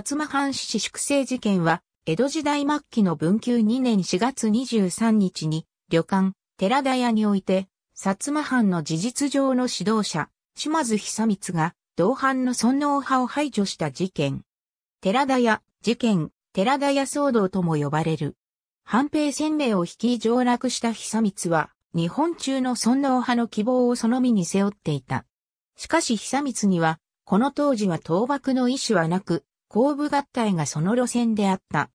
薩摩藩士粛清事件は、江戸時代末期の文久2年4月23日に、旅館、寺田屋において、薩摩藩の事実上の指導者、島津久光が、同藩の尊王派を排除した事件。寺田屋、事件、寺田屋騒動とも呼ばれる。藩兵鮮明を率い上落した久光は、日本中の尊王派の希望をその身に背負っていた。しかし久光には、この当時は倒幕の意思はなく、後部合体がその路線であった。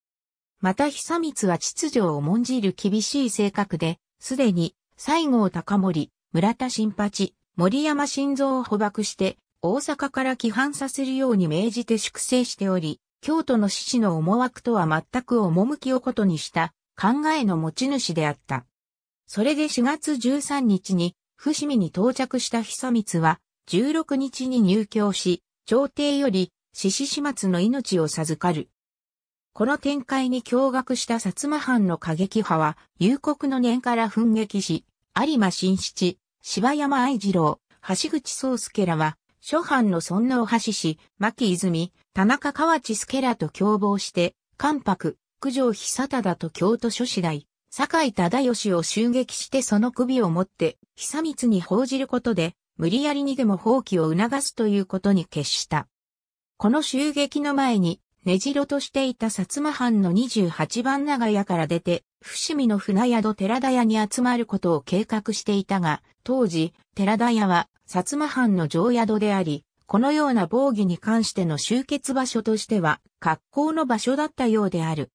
また久光は秩序を重んじる厳しい性格で、すでに西郷隆盛、村田新八、森山晋三を捕獲して、大阪から規範させるように命じて粛清しており、京都の志士の思惑とは全く趣をことにした考えの持ち主であった。それで4月13日に伏見に到着した久光は16日に入京し、朝廷より獅子始末の命を授かる。この展開に驚愕した薩摩藩の過激派は、夕刻の年から奮撃し、有馬新七、柴山愛二郎、橋口宗介らは、諸藩の尊王橋氏、牧泉、田中河内助らと共謀して、関白、九条久忠と京都諸次第、坂井忠義を襲撃してその首を持って、久光に報じることで、無理やりにでも放棄を促すということに決した。この襲撃の前に、根城としていた薩摩藩の28番長屋から出て、伏見の船宿寺田屋に集まることを計画していたが、当時、寺田屋は薩摩藩の城宿であり、このような防御に関しての集結場所としては、格好の場所だったようである。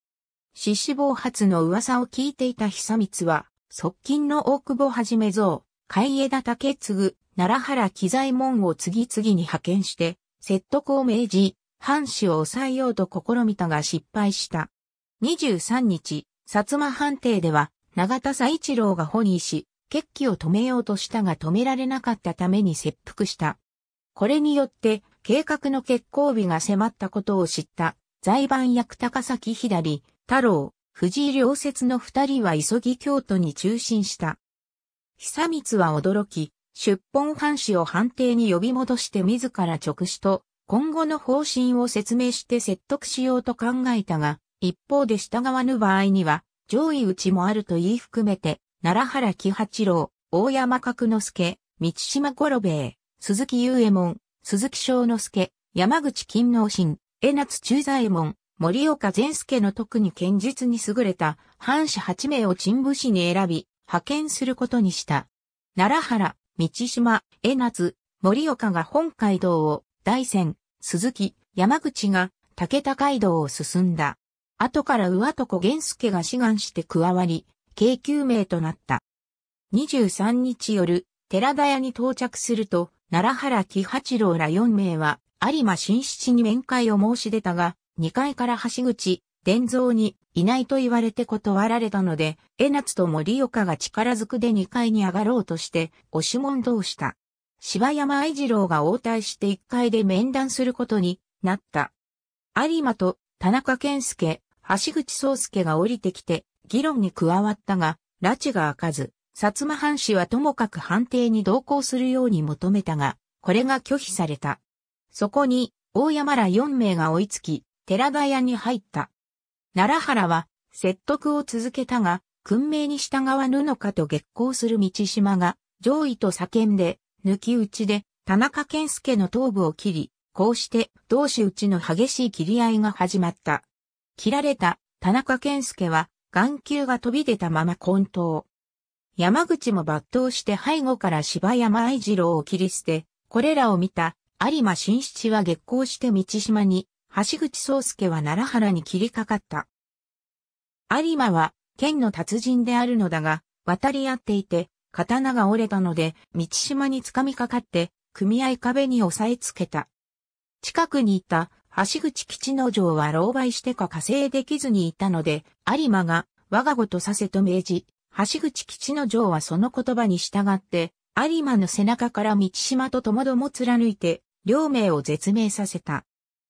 獅子暴発の噂を聞いていた久光は、側近の大久保はじめ像、海江田竹継、奈良原機左衛門を次々に派遣して、説得を命じ、藩主を抑えようと試みたが失敗した。23日、薩摩藩邸では、長田佐一郎がホニーし、決起を止めようとしたが止められなかったために切腹した。これによって、計画の決行日が迫ったことを知った財番役高崎左、太郎、藤井良節の二人は急ぎ京都に中心した。久光は驚き、出本藩士を判定に呼び戻して自ら直視と、今後の方針を説明して説得しようと考えたが、一方で従わぬ場合には、上位打ちもあると言い含めて、奈良原喜八郎、大山角之助、道島五郎兵衛、鈴木雄右衛門、鈴木正之助、山口金納新、江夏中左衛門、森岡善助の特に堅実に優れた藩士8名を陳武士に選び、派遣することにした。奈良原、道島、江夏、森岡が本街道を、大仙、鈴木、山口が竹田街道を進んだ。後から上床玄助が志願して加わり、京急名となった。23日夜、寺田屋に到着すると、奈良原木八郎ら4名は、有馬新七に面会を申し出たが、2階から橋口、伝蔵にいないと言われて断られたので、江夏と森岡が力ずくで2階に上がろうとして、押し問答した。柴山愛二郎が応対して1階で面談することになった。有馬と田中健介、橋口宗介が降りてきて、議論に加わったが、拉致が開かず、薩摩藩士はともかく判定に同行するように求めたが、これが拒否された。そこに、大山ら4名が追いつき、寺田屋に入った。奈良原は説得を続けたが、訓命に従わぬのかと激光する道島が、上位と叫んで、抜き打ちで、田中健介の頭部を切り、こうして、同士打ちの激しい切り合いが始まった。切られた田中健介は、眼球が飛び出たまま混沌。山口も抜刀して背後から芝山愛二郎を切り捨て、これらを見た有馬新七は激光して道島に、橋口宗介は奈良原に切りかかった。有馬は剣の達人であるのだが、渡り合っていて、刀が折れたので、道島につかみかかって、組合壁に押さえつけた。近くにいた、橋口吉之丞は狼狽してか加勢できずにいたので、有馬が我が子とさせと命じ、橋口吉之丞はその言葉に従って、有馬の背中から道島とともども貫いて、両名を絶命させた。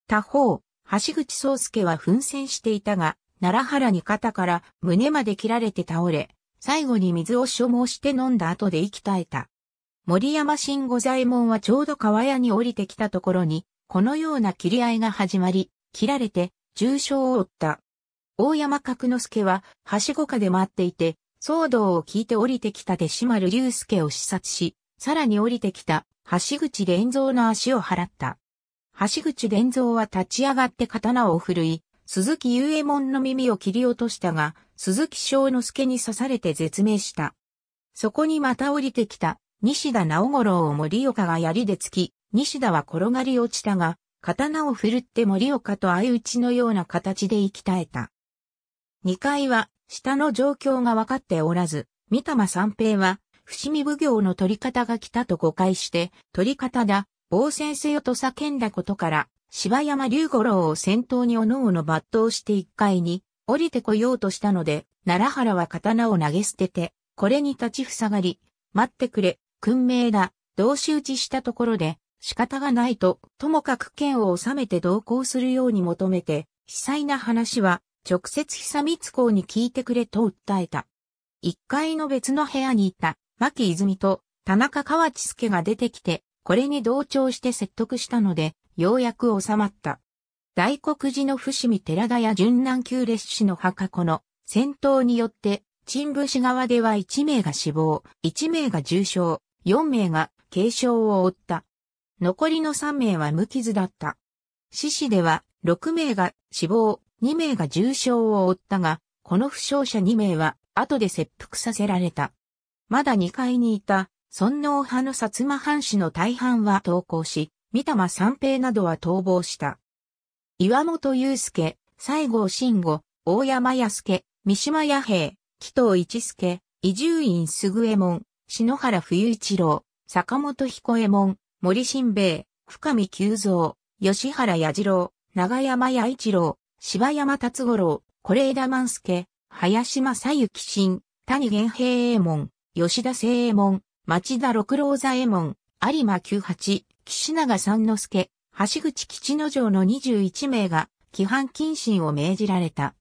他方、橋口宗介は奮戦していたが、奈良原に肩から胸まで切られて倒れ、最後に水を所望して飲んだ後で息絶えた。森山新五左衛門はちょうど川屋に降りてきたところに、このような切り合いが始まり、切られて重傷を負った。大山角之助は、はしご下で待っていて、騒動を聞いて降りてきた弟子丸龍介を視察し、さらに降りてきた、橋口伝蔵の足を払った。橋口伝蔵は立ち上がって刀を振るい、鈴木雄右衛門の耳を切り落としたが、鈴木正之助に刺されて絶命した。そこにまた降りてきた、西田直五郎を森岡が槍で突き、西田は転がり落ちたが、刀を振るって森岡と相打ちのような形で生き絶えた。二階は、下の状況が分かっておらず、三玉三平は、伏見奉行の取り方が来たと誤解して、取り方だ、防戦せよと叫んだことから、柴山龍五郎を先頭におのおの抜刀して一階に降りてこようとしたので、奈良原は刀を投げ捨てて、これに立ち塞がり、待ってくれ、訓命だ、同士討ちしたところで、仕方がないと、ともかく剣を収めて同行するように求めて、被災な話は、直接久光公に聞いてくれと訴えた。一階の別の部屋にいた、牧泉と、田中川地助が出てきて、これに同調して説得したので、ようやく収まった。大黒寺の伏見寺田や順南旧列氏の墓子の戦闘によって、陳武士側では1名が死亡、1名が重傷、4名が軽傷を負った。残りの3名は無傷だった。獅子では6名が死亡、2名が重傷を負ったが、この負傷者2名は後で切腹させられた。まだ2階にいた、尊王派の薩摩藩士の大半は投降し、三玉三平などは逃亡した。岩本祐介、西郷慎吾、大山康介、三島弥平、紀藤一介、伊集院すぐえもん、篠原冬一郎、坂本彦右衛門、森新兵衛、深見久蔵、吉原弥次郎、長山弥一郎、柴山達五郎、是枝万介、林正幸新、谷玄平衛門、吉田清右衛門、町田六郎左衛門、有馬九八、岸永三之助、橋口吉之丞の21名が、規範謹慎を命じられた。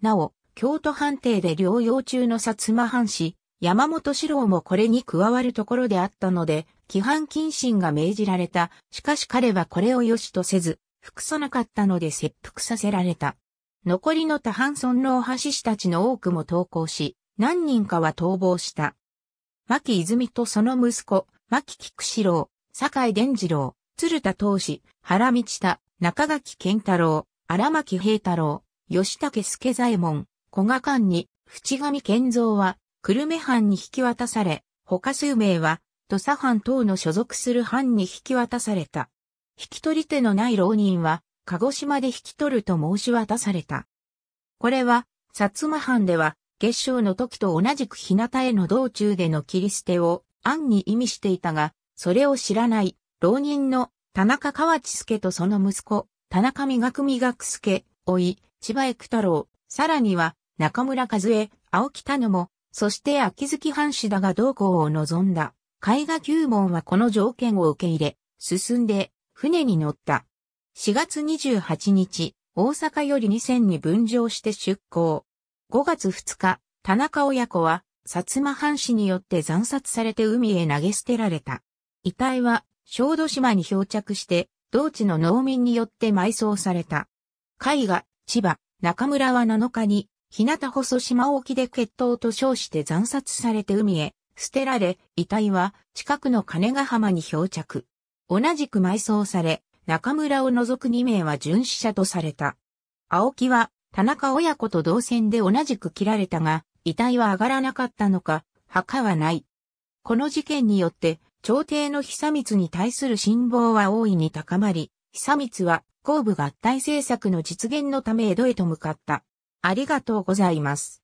なお、京都判定で療養中の薩摩藩士、山本四郎もこれに加わるところであったので、規範謹慎が命じられた。しかし彼はこれを良しとせず、服さなかったので切腹させられた。残りの多藩村老橋氏たちの多くも投降し、何人かは逃亡した。牧泉とその息子、牧菊四郎、坂井伝次郎、鶴田東志、原道田、中垣健太郎、荒牧平太郎、吉武助左衛門、古賀官に、淵上健三は、久留米藩に引き渡され、他数名は、土佐藩等の所属する藩に引き渡された。引き取り手のない浪人は、鹿児島で引き取ると申し渡された。これは、薩摩藩では、月商の時と同じく日向への道中での切り捨てを、暗に意味していたが、それを知らない、浪人の田中河内助とその息子、田中美く美く助、老い、千葉育太郎、さらには、中村和江、青木田野も、そして秋月藩士だが同行を望んだ。絵画旧門はこの条件を受け入れ、進んで、船に乗った。4月28日、大阪より2 0に分譲して出港。5月2日、田中親子は、薩摩藩士によって残殺されて海へ投げ捨てられた。遺体は小豆島に漂着して、同地の農民によって埋葬された。絵画、千葉、中村は7日に、日向細島沖で決闘と称して惨殺されて海へ捨てられ、遺体は近くの金ヶ浜に漂着。同じく埋葬され、中村を除く2名は巡視者とされた。青木は田中親子と同線で同じく切られたが、遺体は上がらなかったのか、墓はない。この事件によって、朝廷の久光に対する信望は大いに高まり、久光は後部合体政策の実現のため江戸へと向かった。ありがとうございます。